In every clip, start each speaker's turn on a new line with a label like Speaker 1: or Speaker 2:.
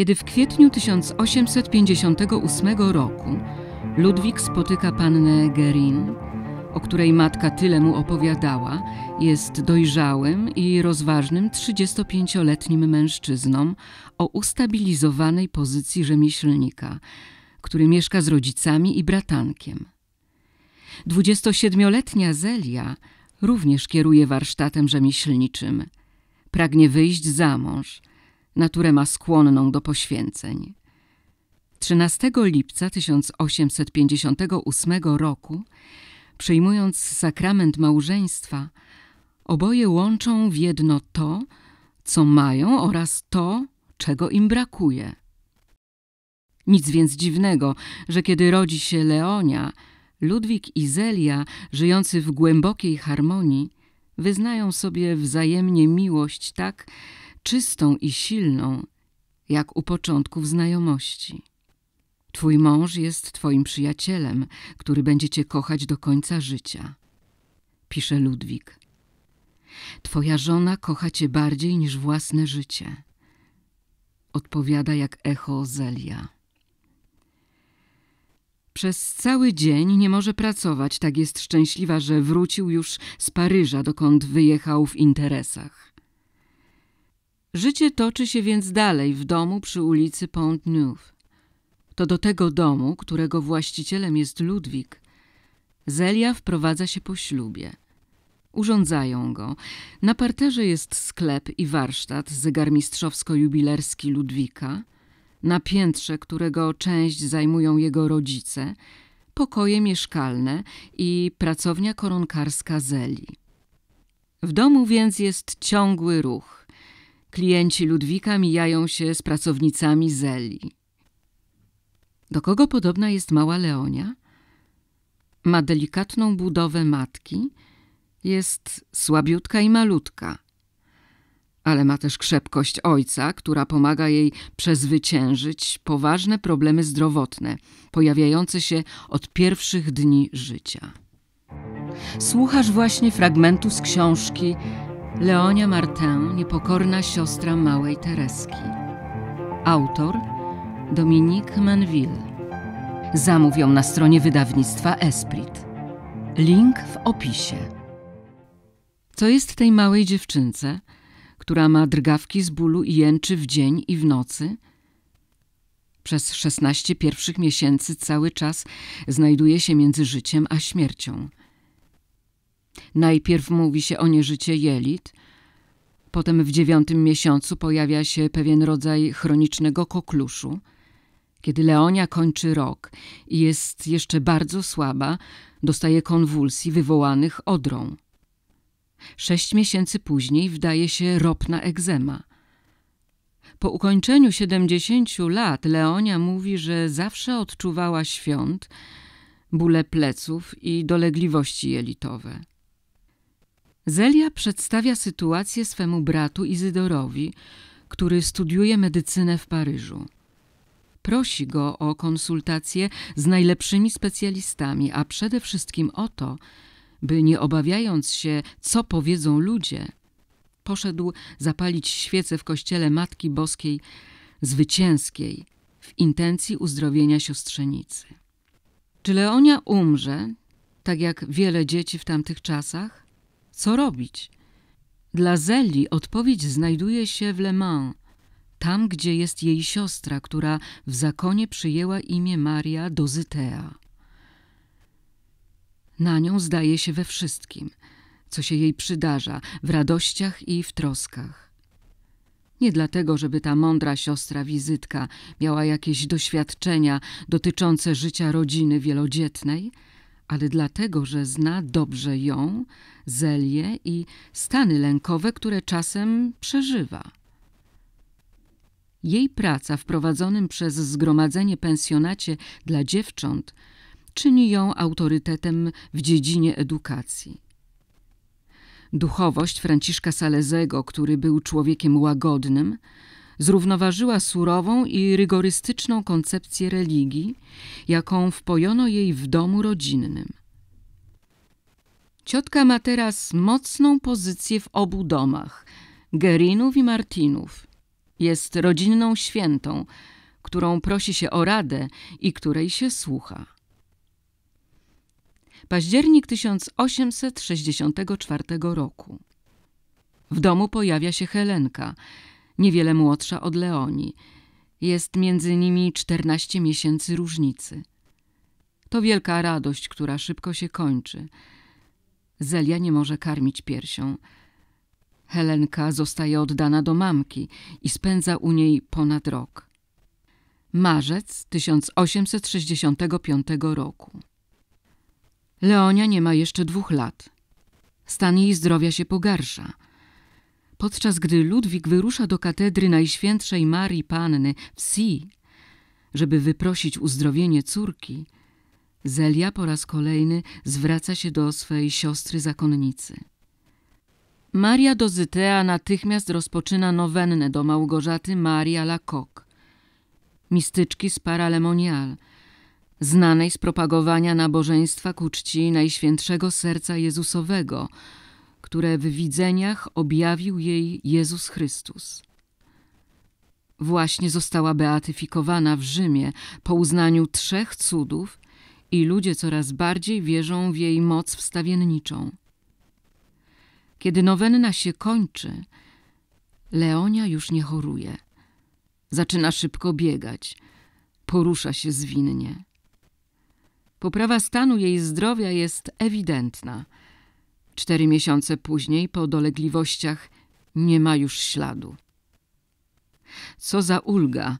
Speaker 1: kiedy w kwietniu 1858 roku Ludwik spotyka pannę Gerin, o której matka tyle mu opowiadała, jest dojrzałym i rozważnym 35-letnim mężczyzną o ustabilizowanej pozycji rzemieślnika, który mieszka z rodzicami i bratankiem. 27-letnia Zelia również kieruje warsztatem rzemieślniczym. Pragnie wyjść za mąż – naturę ma skłonną do poświęceń. 13 lipca 1858 roku, przyjmując sakrament małżeństwa, oboje łączą w jedno to, co mają oraz to, czego im brakuje. Nic więc dziwnego, że kiedy rodzi się Leonia, Ludwik i Zelia, żyjący w głębokiej harmonii, wyznają sobie wzajemnie miłość tak, czystą i silną, jak u początków znajomości. Twój mąż jest twoim przyjacielem, który będzie cię kochać do końca życia. Pisze Ludwik. Twoja żona kocha cię bardziej niż własne życie. Odpowiada jak echo Zelia. Przez cały dzień nie może pracować, tak jest szczęśliwa, że wrócił już z Paryża, dokąd wyjechał w interesach. Życie toczy się więc dalej w domu przy ulicy Pont Neuf. To do tego domu, którego właścicielem jest Ludwik, Zelia wprowadza się po ślubie. Urządzają go. Na parterze jest sklep i warsztat zegarmistrzowsko-jubilerski Ludwika, na piętrze, którego część zajmują jego rodzice, pokoje mieszkalne i pracownia koronkarska Zeli. W domu więc jest ciągły ruch Klienci Ludwika mijają się z pracownicami Zeli. Do kogo podobna jest mała Leonia? Ma delikatną budowę matki, jest słabiutka i malutka, ale ma też krzepkość ojca, która pomaga jej przezwyciężyć poważne problemy zdrowotne, pojawiające się od pierwszych dni życia. Słuchasz właśnie fragmentu z książki Leonia Martin, niepokorna siostra małej Tereski. Autor Dominique Manville. Zamówią na stronie wydawnictwa Esprit. Link w opisie. Co jest tej małej dziewczynce, która ma drgawki z bólu i jęczy w dzień i w nocy? Przez 16 pierwszych miesięcy cały czas znajduje się między życiem a śmiercią – Najpierw mówi się o nieżycie jelit, potem w dziewiątym miesiącu pojawia się pewien rodzaj chronicznego kokluszu. Kiedy Leonia kończy rok i jest jeszcze bardzo słaba, dostaje konwulsji wywołanych odrą. Sześć miesięcy później wdaje się ropna egzema. Po ukończeniu 70 lat Leonia mówi, że zawsze odczuwała świąt, bóle pleców i dolegliwości jelitowe. Zelia przedstawia sytuację swemu bratu Izydorowi, który studiuje medycynę w Paryżu. Prosi go o konsultacje z najlepszymi specjalistami, a przede wszystkim o to, by nie obawiając się, co powiedzą ludzie, poszedł zapalić świece w kościele Matki Boskiej Zwycięskiej w intencji uzdrowienia siostrzenicy. Czy Leonia umrze, tak jak wiele dzieci w tamtych czasach? co robić. Dla Zelli odpowiedź znajduje się w Le Mans, tam gdzie jest jej siostra, która w zakonie przyjęła imię Maria Dozytea. Na nią zdaje się we wszystkim, co się jej przydarza, w radościach i w troskach. Nie dlatego, żeby ta mądra siostra wizytka miała jakieś doświadczenia dotyczące życia rodziny wielodzietnej – ale dlatego, że zna dobrze ją, Zelie i stany lękowe, które czasem przeżywa. Jej praca w prowadzonym przez zgromadzenie pensjonacie dla dziewcząt czyni ją autorytetem w dziedzinie edukacji. Duchowość Franciszka Salezego, który był człowiekiem łagodnym, zrównoważyła surową i rygorystyczną koncepcję religii, jaką wpojono jej w domu rodzinnym. Ciotka ma teraz mocną pozycję w obu domach Gerinów i Martinów. Jest rodzinną świętą, którą prosi się o radę i której się słucha. Październik 1864 roku. W domu pojawia się Helenka – niewiele młodsza od Leoni. Jest między nimi czternaście miesięcy różnicy. To wielka radość, która szybko się kończy. Zelia nie może karmić piersią. Helenka zostaje oddana do mamki i spędza u niej ponad rok. Marzec 1865 roku. Leonia nie ma jeszcze dwóch lat. Stan jej zdrowia się pogarsza podczas gdy Ludwik wyrusza do katedry Najświętszej Marii Panny w Si, żeby wyprosić uzdrowienie córki, Zelia po raz kolejny zwraca się do swej siostry zakonnicy. Maria Dozytea natychmiast rozpoczyna nowennę do Małgorzaty Maria Lacoque, mistyczki z Paralemonial, znanej z propagowania nabożeństwa ku czci Najświętszego Serca Jezusowego – które w widzeniach objawił jej Jezus Chrystus. Właśnie została beatyfikowana w Rzymie po uznaniu trzech cudów i ludzie coraz bardziej wierzą w jej moc wstawienniczą. Kiedy nowenna się kończy, Leonia już nie choruje. Zaczyna szybko biegać, porusza się zwinnie. Poprawa stanu jej zdrowia jest ewidentna – Cztery miesiące później, po dolegliwościach, nie ma już śladu. Co za ulga!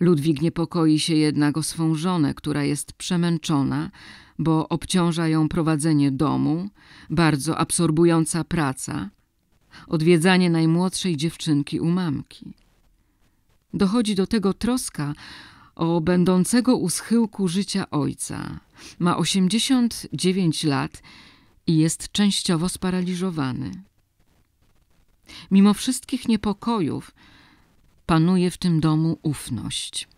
Speaker 1: Ludwik niepokoi się jednak o swą żonę, która jest przemęczona, bo obciąża ją prowadzenie domu, bardzo absorbująca praca, odwiedzanie najmłodszej dziewczynki u mamki. Dochodzi do tego troska o będącego u schyłku życia ojca. Ma 89 lat i jest częściowo sparaliżowany. Mimo wszystkich niepokojów panuje w tym domu ufność.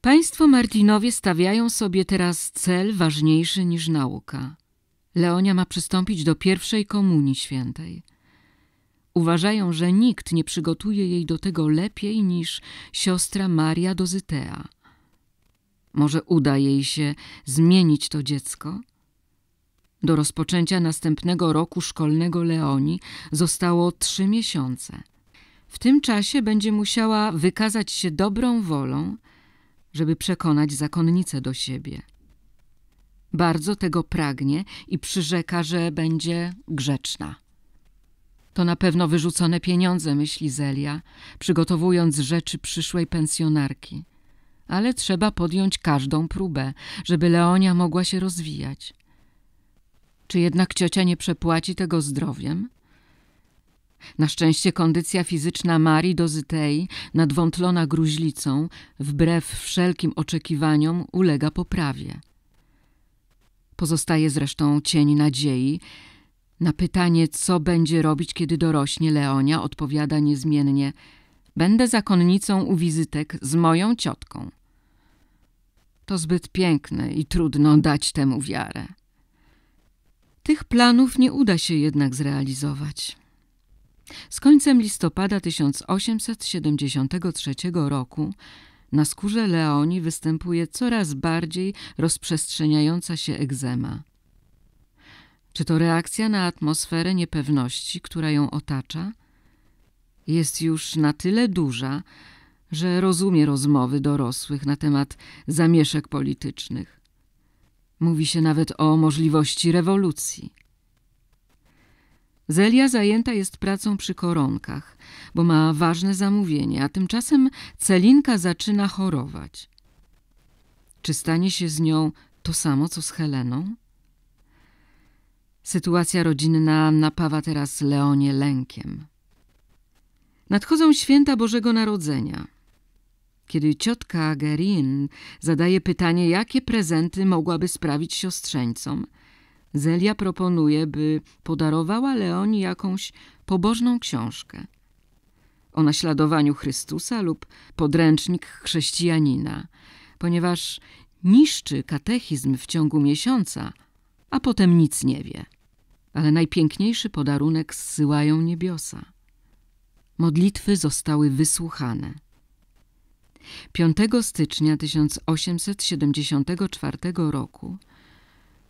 Speaker 1: Państwo Martinowie stawiają sobie teraz cel ważniejszy niż nauka. Leonia ma przystąpić do pierwszej komunii świętej. Uważają, że nikt nie przygotuje jej do tego lepiej niż siostra Maria Dozytea. Może uda jej się zmienić to dziecko do rozpoczęcia następnego roku szkolnego Leoni zostało trzy miesiące. W tym czasie będzie musiała wykazać się dobrą wolą, żeby przekonać zakonnicę do siebie. Bardzo tego pragnie i przyrzeka, że będzie grzeczna. To na pewno wyrzucone pieniądze, myśli Zelia, przygotowując rzeczy przyszłej pensjonarki. Ale trzeba podjąć każdą próbę, żeby Leonia mogła się rozwijać. Czy jednak ciocia nie przepłaci tego zdrowiem? Na szczęście kondycja fizyczna Marii Dozytei, nadwątlona gruźlicą, wbrew wszelkim oczekiwaniom, ulega poprawie. Pozostaje zresztą cień nadziei. Na pytanie, co będzie robić, kiedy dorośnie Leonia, odpowiada niezmiennie: Będę zakonnicą u wizytek z moją ciotką. To zbyt piękne i trudno dać temu wiarę. Tych planów nie uda się jednak zrealizować. Z końcem listopada 1873 roku na skórze Leoni występuje coraz bardziej rozprzestrzeniająca się egzema. Czy to reakcja na atmosferę niepewności, która ją otacza? Jest już na tyle duża, że rozumie rozmowy dorosłych na temat zamieszek politycznych. Mówi się nawet o możliwości rewolucji. Zelia zajęta jest pracą przy koronkach, bo ma ważne zamówienie, a tymczasem Celinka zaczyna chorować. Czy stanie się z nią to samo, co z Heleną? Sytuacja rodzinna napawa teraz Leonie lękiem. Nadchodzą święta Bożego Narodzenia – kiedy ciotka Gerin zadaje pytanie, jakie prezenty mogłaby sprawić siostrzeńcom, Zelia proponuje, by podarowała Leoni jakąś pobożną książkę o naśladowaniu Chrystusa lub podręcznik chrześcijanina, ponieważ niszczy katechizm w ciągu miesiąca, a potem nic nie wie. Ale najpiękniejszy podarunek zsyłają niebiosa. Modlitwy zostały wysłuchane. 5 stycznia 1874 roku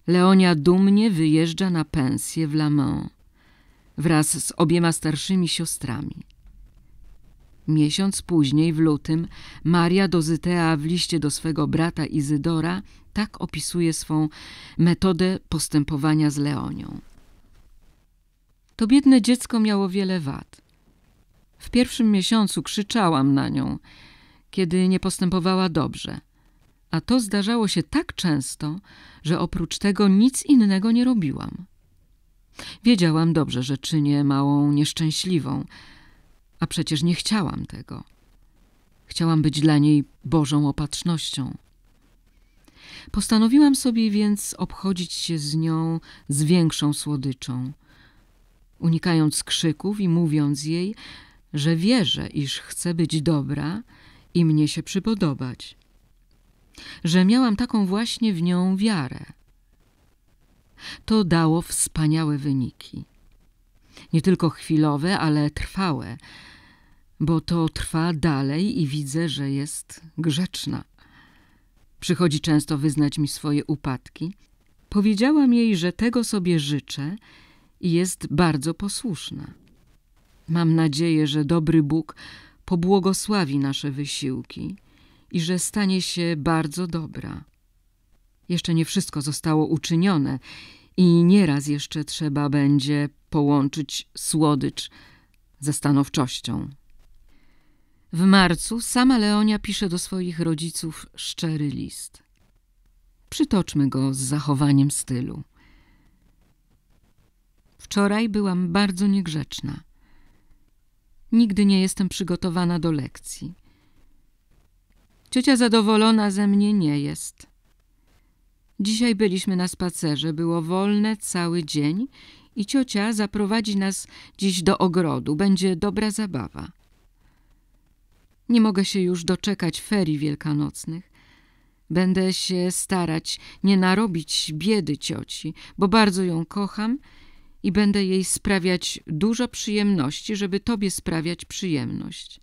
Speaker 1: Leonia dumnie wyjeżdża na pensję w Lamont wraz z obiema starszymi siostrami. Miesiąc później, w lutym, Maria Dozytea w liście do swego brata Izydora tak opisuje swą metodę postępowania z Leonią. To biedne dziecko miało wiele wad. W pierwszym miesiącu krzyczałam na nią – kiedy nie postępowała dobrze. A to zdarzało się tak często, że oprócz tego nic innego nie robiłam. Wiedziałam dobrze, że czynię małą nieszczęśliwą, a przecież nie chciałam tego. Chciałam być dla niej Bożą opatrznością. Postanowiłam sobie więc obchodzić się z nią z większą słodyczą, unikając krzyków i mówiąc jej, że wierzę, iż chcę być dobra – i mnie się przypodobać, że miałam taką właśnie w nią wiarę. To dało wspaniałe wyniki. Nie tylko chwilowe, ale trwałe, bo to trwa dalej i widzę, że jest grzeczna. Przychodzi często wyznać mi swoje upadki. Powiedziałam jej, że tego sobie życzę i jest bardzo posłuszna. Mam nadzieję, że dobry Bóg pobłogosławi nasze wysiłki i że stanie się bardzo dobra. Jeszcze nie wszystko zostało uczynione i nieraz jeszcze trzeba będzie połączyć słodycz ze stanowczością. W marcu sama Leonia pisze do swoich rodziców szczery list. Przytoczmy go z zachowaniem stylu. Wczoraj byłam bardzo niegrzeczna. Nigdy nie jestem przygotowana do lekcji. Ciocia zadowolona ze mnie nie jest. Dzisiaj byliśmy na spacerze, było wolne cały dzień i ciocia zaprowadzi nas dziś do ogrodu. Będzie dobra zabawa. Nie mogę się już doczekać ferii wielkanocnych. Będę się starać nie narobić biedy cioci, bo bardzo ją kocham – i będę jej sprawiać dużo przyjemności, żeby Tobie sprawiać przyjemność.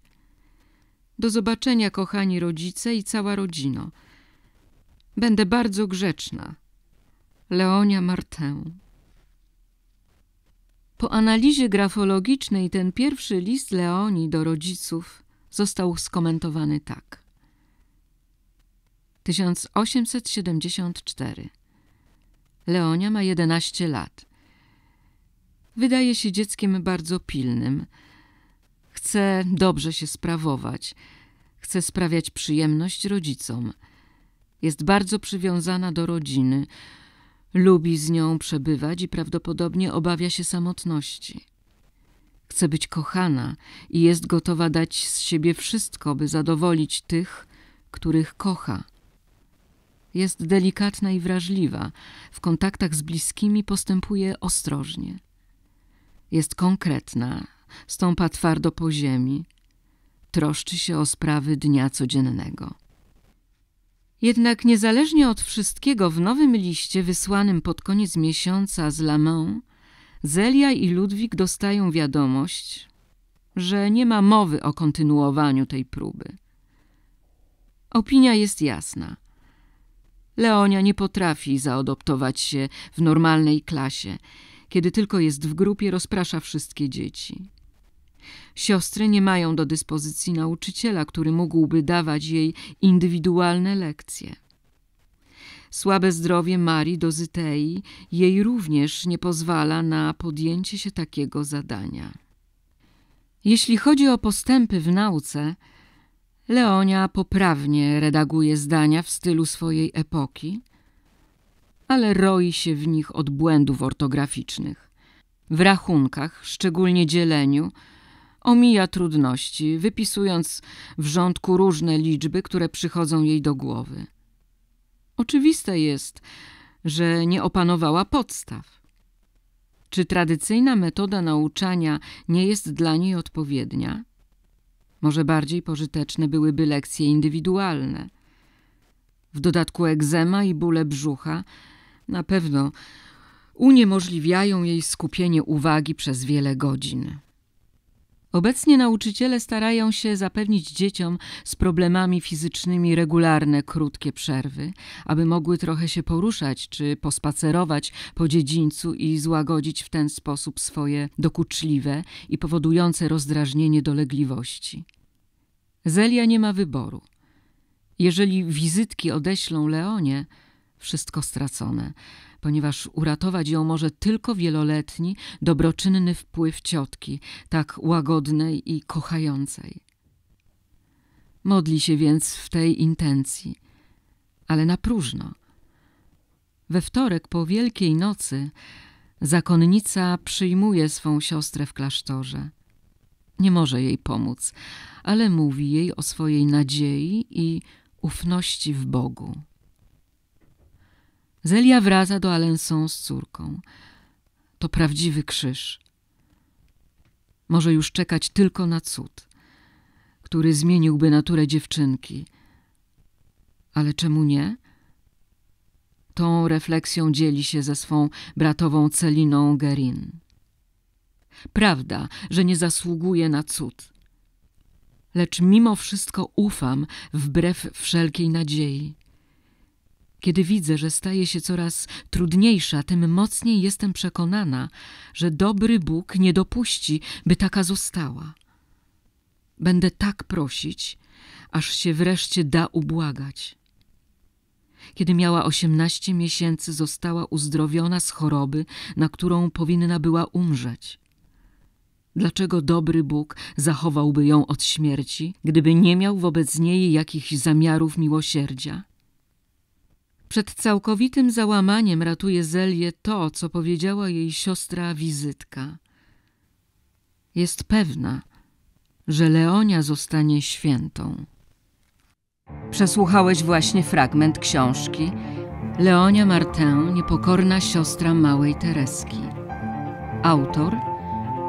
Speaker 1: Do zobaczenia, kochani rodzice i cała rodzino. Będę bardzo grzeczna. Leonia Martę. Po analizie grafologicznej ten pierwszy list Leoni do rodziców został skomentowany tak. 1874. Leonia ma 11 lat. Wydaje się dzieckiem bardzo pilnym. Chce dobrze się sprawować, chce sprawiać przyjemność rodzicom. Jest bardzo przywiązana do rodziny, lubi z nią przebywać i prawdopodobnie obawia się samotności. Chce być kochana i jest gotowa dać z siebie wszystko, by zadowolić tych, których kocha. Jest delikatna i wrażliwa, w kontaktach z bliskimi postępuje ostrożnie. Jest konkretna, stąpa twardo po ziemi, troszczy się o sprawy dnia codziennego. Jednak niezależnie od wszystkiego w nowym liście wysłanym pod koniec miesiąca z Lamą, Zelia i Ludwik dostają wiadomość, że nie ma mowy o kontynuowaniu tej próby. Opinia jest jasna. Leonia nie potrafi zaadoptować się w normalnej klasie kiedy tylko jest w grupie, rozprasza wszystkie dzieci. Siostry nie mają do dyspozycji nauczyciela, który mógłby dawać jej indywidualne lekcje. Słabe zdrowie Marii Dozytei jej również nie pozwala na podjęcie się takiego zadania. Jeśli chodzi o postępy w nauce, Leonia poprawnie redaguje zdania w stylu swojej epoki – ale roi się w nich od błędów ortograficznych. W rachunkach, szczególnie dzieleniu, omija trudności, wypisując w rządku różne liczby, które przychodzą jej do głowy. Oczywiste jest, że nie opanowała podstaw. Czy tradycyjna metoda nauczania nie jest dla niej odpowiednia? Może bardziej pożyteczne byłyby lekcje indywidualne. W dodatku egzema i bóle brzucha – na pewno uniemożliwiają jej skupienie uwagi przez wiele godzin. Obecnie nauczyciele starają się zapewnić dzieciom z problemami fizycznymi regularne, krótkie przerwy, aby mogły trochę się poruszać czy pospacerować po dziedzińcu i złagodzić w ten sposób swoje dokuczliwe i powodujące rozdrażnienie dolegliwości. Zelia nie ma wyboru. Jeżeli wizytki odeślą Leonie, wszystko stracone, ponieważ uratować ją może tylko wieloletni, dobroczynny wpływ ciotki, tak łagodnej i kochającej. Modli się więc w tej intencji, ale na próżno. We wtorek po Wielkiej Nocy zakonnica przyjmuje swą siostrę w klasztorze. Nie może jej pomóc, ale mówi jej o swojej nadziei i ufności w Bogu. Zelia wraca do Alençon z córką. To prawdziwy krzyż. Może już czekać tylko na cud, który zmieniłby naturę dziewczynki. Ale czemu nie? Tą refleksją dzieli się ze swą bratową Celiną Gerin. Prawda, że nie zasługuje na cud. Lecz mimo wszystko ufam wbrew wszelkiej nadziei kiedy widzę, że staje się coraz trudniejsza, tym mocniej jestem przekonana, że dobry Bóg nie dopuści, by taka została. Będę tak prosić, aż się wreszcie da ubłagać. Kiedy miała osiemnaście miesięcy, została uzdrowiona z choroby, na którą powinna była umrzeć. Dlaczego dobry Bóg zachowałby ją od śmierci, gdyby nie miał wobec niej jakichś zamiarów miłosierdzia? Przed całkowitym załamaniem ratuje Zelię to, co powiedziała jej siostra wizytka. Jest pewna, że Leonia zostanie świętą. Przesłuchałeś właśnie fragment książki Leonia Martin, niepokorna siostra małej Tereski. Autor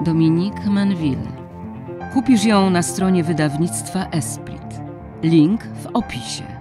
Speaker 1: Dominique Manville. Kupisz ją na stronie wydawnictwa Esprit. Link w opisie.